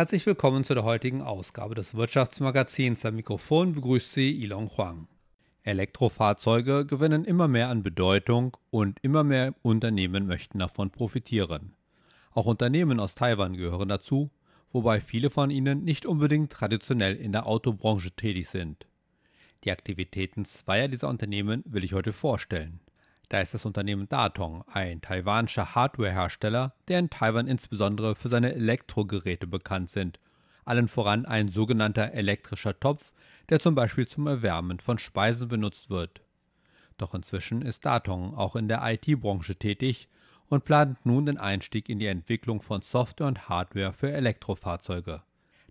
Herzlich willkommen zu der heutigen Ausgabe des Wirtschaftsmagazins. Am Mikrofon begrüßt Sie Ilon Huang. Elektrofahrzeuge gewinnen immer mehr an Bedeutung und immer mehr Unternehmen möchten davon profitieren. Auch Unternehmen aus Taiwan gehören dazu, wobei viele von ihnen nicht unbedingt traditionell in der Autobranche tätig sind. Die Aktivitäten zweier dieser Unternehmen will ich heute vorstellen. Da ist das Unternehmen Datong, ein taiwanischer Hardwarehersteller, der in Taiwan insbesondere für seine Elektrogeräte bekannt sind. Allen voran ein sogenannter elektrischer Topf, der zum Beispiel zum Erwärmen von Speisen benutzt wird. Doch inzwischen ist Datong auch in der IT-Branche tätig und plant nun den Einstieg in die Entwicklung von Software und Hardware für Elektrofahrzeuge.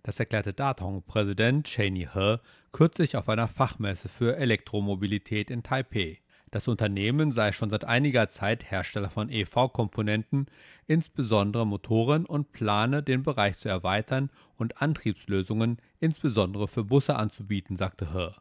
Das erklärte Datong-Präsident Cheney He kürzlich auf einer Fachmesse für Elektromobilität in Taipei. Das Unternehmen sei schon seit einiger Zeit Hersteller von EV-Komponenten, insbesondere Motoren, und plane, den Bereich zu erweitern und Antriebslösungen insbesondere für Busse anzubieten, sagte He.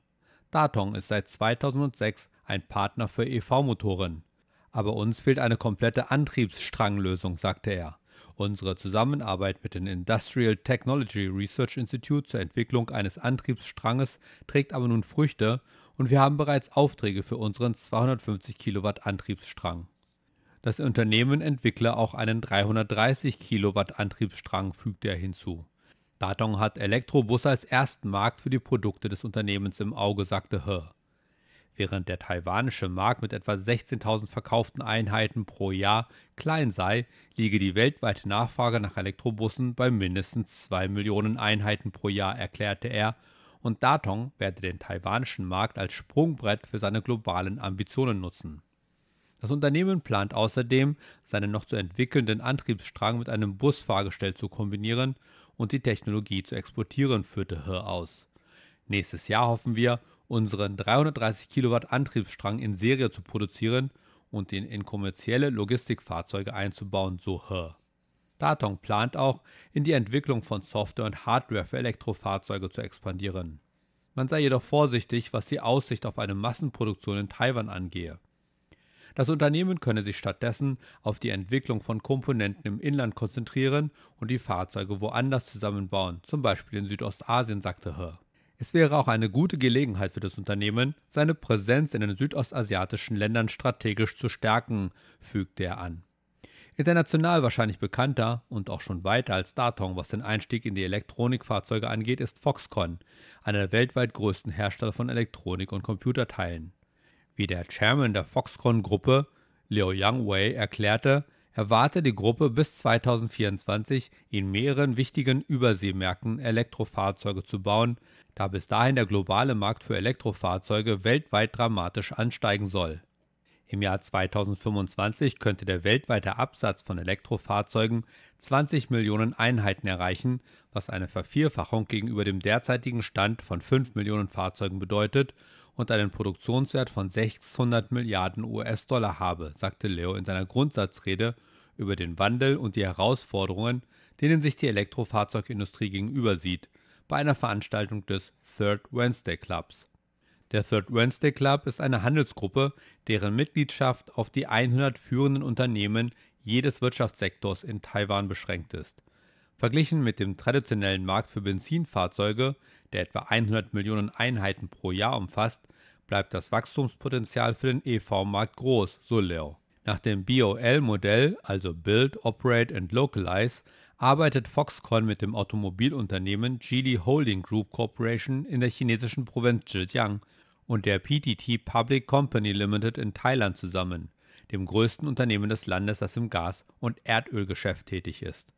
Datong ist seit 2006 ein Partner für EV-Motoren. Aber uns fehlt eine komplette Antriebsstranglösung, sagte er. Unsere Zusammenarbeit mit dem Industrial Technology Research Institute zur Entwicklung eines Antriebsstranges trägt aber nun Früchte und wir haben bereits Aufträge für unseren 250 Kilowatt Antriebsstrang. Das Unternehmen entwickle auch einen 330 Kilowatt Antriebsstrang, fügt er hinzu. Datong hat Elektrobus als ersten Markt für die Produkte des Unternehmens im Auge, sagte He. Während der taiwanische Markt mit etwa 16.000 verkauften Einheiten pro Jahr klein sei, liege die weltweite Nachfrage nach Elektrobussen bei mindestens 2 Millionen Einheiten pro Jahr, erklärte er und Datong werde den taiwanischen Markt als Sprungbrett für seine globalen Ambitionen nutzen. Das Unternehmen plant außerdem, seinen noch zu entwickelnden Antriebsstrang mit einem Busfahrgestell zu kombinieren und die Technologie zu exportieren, führte Hör aus. Nächstes Jahr hoffen wir, unseren 330 Kilowatt Antriebsstrang in Serie zu produzieren und ihn in kommerzielle Logistikfahrzeuge einzubauen, so Hör. Datong plant auch, in die Entwicklung von Software und Hardware für Elektrofahrzeuge zu expandieren. Man sei jedoch vorsichtig, was die Aussicht auf eine Massenproduktion in Taiwan angehe. Das Unternehmen könne sich stattdessen auf die Entwicklung von Komponenten im Inland konzentrieren und die Fahrzeuge woanders zusammenbauen, zum Beispiel in Südostasien, sagte He. Es wäre auch eine gute Gelegenheit für das Unternehmen, seine Präsenz in den südostasiatischen Ländern strategisch zu stärken, fügte er an. International wahrscheinlich bekannter und auch schon weiter als Datong, was den Einstieg in die Elektronikfahrzeuge angeht, ist Foxconn, einer der weltweit größten Hersteller von Elektronik und Computerteilen. Wie der Chairman der Foxconn-Gruppe, Leo Yang-Wei, erklärte, erwarte die Gruppe bis 2024 in mehreren wichtigen Überseemärkten Elektrofahrzeuge zu bauen, da bis dahin der globale Markt für Elektrofahrzeuge weltweit dramatisch ansteigen soll. Im Jahr 2025 könnte der weltweite Absatz von Elektrofahrzeugen 20 Millionen Einheiten erreichen, was eine Vervierfachung gegenüber dem derzeitigen Stand von 5 Millionen Fahrzeugen bedeutet und einen Produktionswert von 600 Milliarden US-Dollar habe, sagte Leo in seiner Grundsatzrede über den Wandel und die Herausforderungen, denen sich die Elektrofahrzeugindustrie gegenüber sieht, bei einer Veranstaltung des Third Wednesday Clubs. Der Third Wednesday Club ist eine Handelsgruppe, deren Mitgliedschaft auf die 100 führenden Unternehmen jedes Wirtschaftssektors in Taiwan beschränkt ist. Verglichen mit dem traditionellen Markt für Benzinfahrzeuge, der etwa 100 Millionen Einheiten pro Jahr umfasst, bleibt das Wachstumspotenzial für den EV-Markt groß, so Leo. Nach dem BOL-Modell, also Build, Operate and Localize, arbeitet Foxconn mit dem Automobilunternehmen Geely Holding Group Corporation in der chinesischen Provinz Zhejiang und der PTT Public Company Limited in Thailand zusammen, dem größten Unternehmen des Landes, das im Gas- und Erdölgeschäft tätig ist.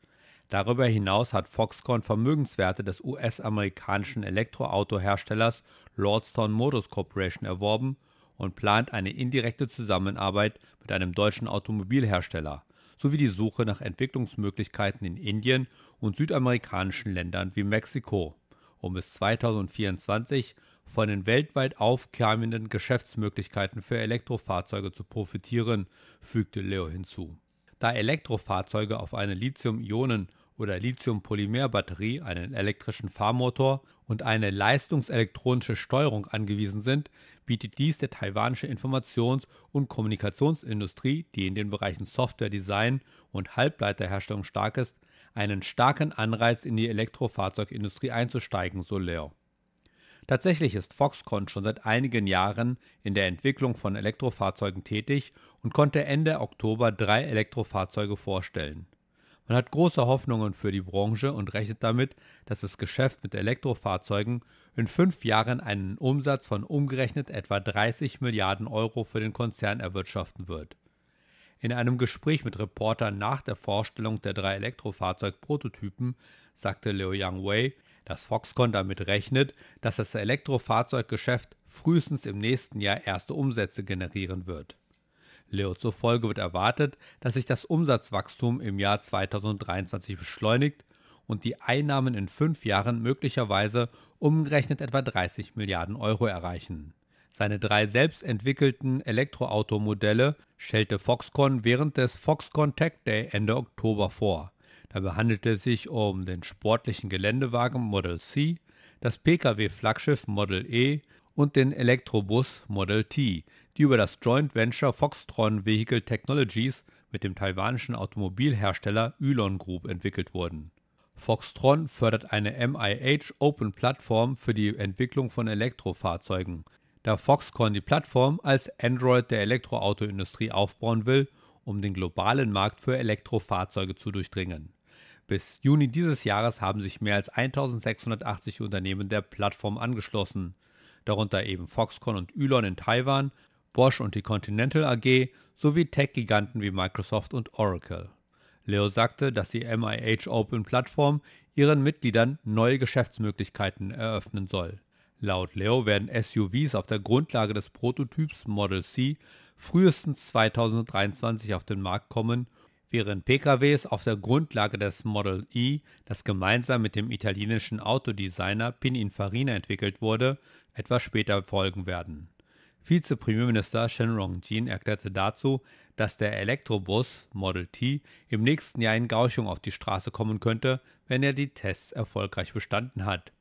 Darüber hinaus hat Foxconn Vermögenswerte des US-amerikanischen Elektroautoherstellers Lordstown Motors Corporation erworben und plant eine indirekte Zusammenarbeit mit einem deutschen Automobilhersteller sowie die Suche nach Entwicklungsmöglichkeiten in Indien und südamerikanischen Ländern wie Mexiko, um bis 2024 von den weltweit aufkeimenden Geschäftsmöglichkeiten für Elektrofahrzeuge zu profitieren, fügte Leo hinzu. Da Elektrofahrzeuge auf eine Lithium-Ionen- oder Lithium-Polymer-Batterie, einen elektrischen Fahrmotor und eine leistungselektronische Steuerung angewiesen sind, bietet dies der taiwanische Informations- und Kommunikationsindustrie, die in den Bereichen Software-Design und Halbleiterherstellung stark ist, einen starken Anreiz in die Elektrofahrzeugindustrie einzusteigen, so Leo. Tatsächlich ist Foxconn schon seit einigen Jahren in der Entwicklung von Elektrofahrzeugen tätig und konnte Ende Oktober drei Elektrofahrzeuge vorstellen. Man hat große Hoffnungen für die Branche und rechnet damit, dass das Geschäft mit Elektrofahrzeugen in fünf Jahren einen Umsatz von umgerechnet etwa 30 Milliarden Euro für den Konzern erwirtschaften wird. In einem Gespräch mit Reportern nach der Vorstellung der drei Elektrofahrzeugprototypen sagte Liu Yang Wei, dass Foxconn damit rechnet, dass das Elektrofahrzeuggeschäft frühestens im nächsten Jahr erste Umsätze generieren wird. Leo zufolge wird erwartet, dass sich das Umsatzwachstum im Jahr 2023 beschleunigt und die Einnahmen in fünf Jahren möglicherweise umgerechnet etwa 30 Milliarden Euro erreichen. Seine drei selbst entwickelten Elektroautomodelle stellte Foxconn während des Foxconn Tech Day Ende Oktober vor. Dabei handelt es sich um den sportlichen Geländewagen Model C, das Pkw-Flaggschiff Model E und den Elektrobus Model T, die über das Joint Venture Foxtron Vehicle Technologies mit dem taiwanischen Automobilhersteller Ylon Group entwickelt wurden. Foxtron fördert eine MIH Open Plattform für die Entwicklung von Elektrofahrzeugen, da Foxconn die Plattform als Android der Elektroautoindustrie aufbauen will, um den globalen Markt für Elektrofahrzeuge zu durchdringen. Bis Juni dieses Jahres haben sich mehr als 1680 Unternehmen der Plattform angeschlossen, darunter eben Foxconn und Elon in Taiwan, Bosch und die Continental AG sowie Tech-Giganten wie Microsoft und Oracle. Leo sagte, dass die MIH Open Plattform ihren Mitgliedern neue Geschäftsmöglichkeiten eröffnen soll. Laut Leo werden SUVs auf der Grundlage des Prototyps Model C frühestens 2023 auf den Markt kommen Während PKWs auf der Grundlage des Model E, das gemeinsam mit dem italienischen Autodesigner Pininfarina entwickelt wurde, etwas später folgen werden. Vizepremierminister premierminister Shenrong Jin erklärte dazu, dass der Elektrobus Model T im nächsten Jahr in Gauchung auf die Straße kommen könnte, wenn er die Tests erfolgreich bestanden hat.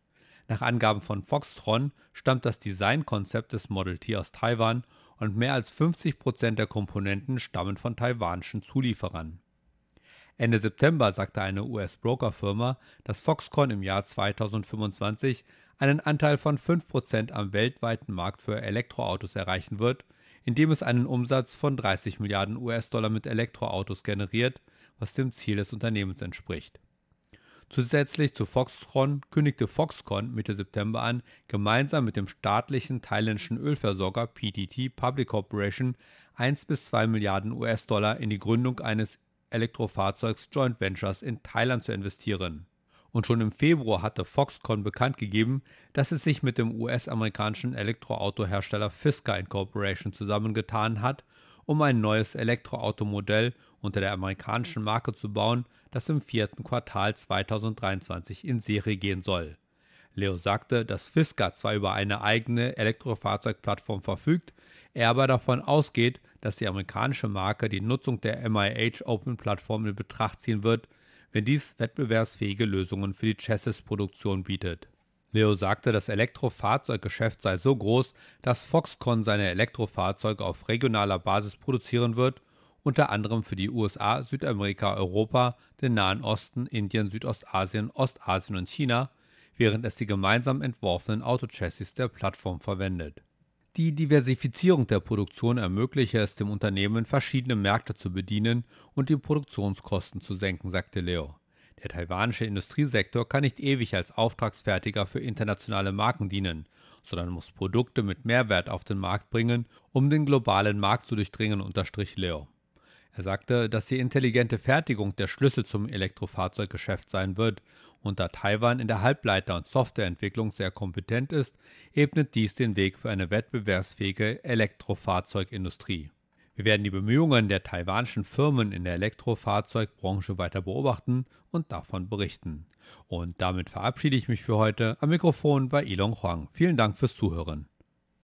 Nach Angaben von Foxtron stammt das Designkonzept des Model T aus Taiwan und mehr als 50 der Komponenten stammen von taiwanischen Zulieferern. Ende September sagte eine US-Brokerfirma, dass Foxconn im Jahr 2025 einen Anteil von 5% am weltweiten Markt für Elektroautos erreichen wird, indem es einen Umsatz von 30 Milliarden US-Dollar mit Elektroautos generiert, was dem Ziel des Unternehmens entspricht. Zusätzlich zu Foxconn kündigte Foxconn Mitte September an, gemeinsam mit dem staatlichen thailändischen Ölversorger PTT Public Corporation 1 bis 2 Milliarden US-Dollar in die Gründung eines Elektrofahrzeugs Joint Ventures in Thailand zu investieren. Und schon im Februar hatte Foxconn bekannt gegeben, dass es sich mit dem US-amerikanischen Elektroautohersteller Fisker Incorporation zusammengetan hat, um ein neues Elektroautomodell unter der amerikanischen Marke zu bauen, das im vierten Quartal 2023 in Serie gehen soll. Leo sagte, dass Fisker zwar über eine eigene Elektrofahrzeugplattform verfügt, er aber davon ausgeht, dass die amerikanische Marke die Nutzung der MIH Open Plattform in Betracht ziehen wird, wenn dies wettbewerbsfähige Lösungen für die Chassis-Produktion bietet. Leo sagte, das Elektrofahrzeuggeschäft sei so groß, dass Foxconn seine Elektrofahrzeuge auf regionaler Basis produzieren wird, unter anderem für die USA, Südamerika, Europa, den Nahen Osten, Indien, Südostasien, Ostasien und China, während es die gemeinsam entworfenen Autochassis der Plattform verwendet. Die Diversifizierung der Produktion ermögliche es dem Unternehmen, verschiedene Märkte zu bedienen und die Produktionskosten zu senken, sagte Leo. Der taiwanische Industriesektor kann nicht ewig als Auftragsfertiger für internationale Marken dienen, sondern muss Produkte mit Mehrwert auf den Markt bringen, um den globalen Markt zu durchdringen, unterstrich Leo. Er sagte, dass die intelligente Fertigung der Schlüssel zum Elektrofahrzeuggeschäft sein wird und da Taiwan in der Halbleiter- und Softwareentwicklung sehr kompetent ist, ebnet dies den Weg für eine wettbewerbsfähige Elektrofahrzeugindustrie. Wir werden die Bemühungen der taiwanischen Firmen in der Elektrofahrzeugbranche weiter beobachten und davon berichten. Und damit verabschiede ich mich für heute. Am Mikrofon war Elon Huang. Vielen Dank fürs Zuhören.